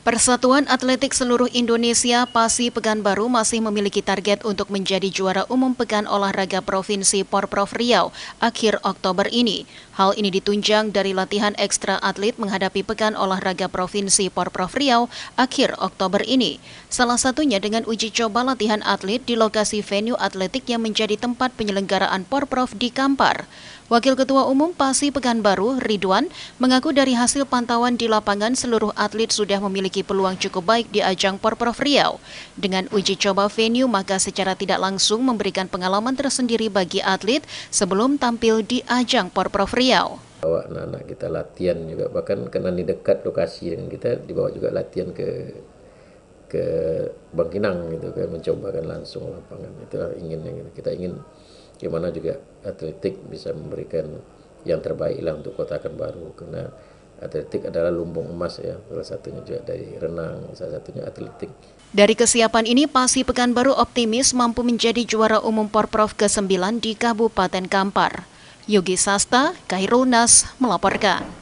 Persatuan Atletik seluruh Indonesia Pasi Pekanbaru masih memiliki target untuk menjadi juara umum Pekan Olahraga Provinsi Porprov Riau akhir Oktober ini. Hal ini ditunjang dari latihan ekstra atlet menghadapi Pekan Olahraga Provinsi Porprov Riau akhir Oktober ini. Salah satunya dengan uji coba latihan atlet di lokasi venue atletik yang menjadi tempat penyelenggaraan Porprov di Kampar. Wakil Ketua Umum PASI Pekanbaru, Ridwan, mengaku dari hasil pantauan di lapangan seluruh atlet sudah memiliki peluang cukup baik di ajang Porprov Riau. Dengan uji coba venue, maka secara tidak langsung memberikan pengalaman tersendiri bagi atlet sebelum tampil di ajang Porprov Riau. Bawa anak-anak kita latihan juga, bahkan karena ini dekat lokasi yang kita dibawa juga latihan ke ke Bangkinang gitu kan mencobakan langsung lapangan itulah inginnya gitu. kita ingin gimana juga atletik bisa memberikan yang terbaik lah untuk kota baru karena atletik adalah lumbung emas ya salah satunya juga dari renang salah satunya atletik dari kesiapan ini Pasi Pekanbaru optimis mampu menjadi juara umum Porprov ke-9 di Kabupaten Kampar Yogi Sasta Kairunas melaporkan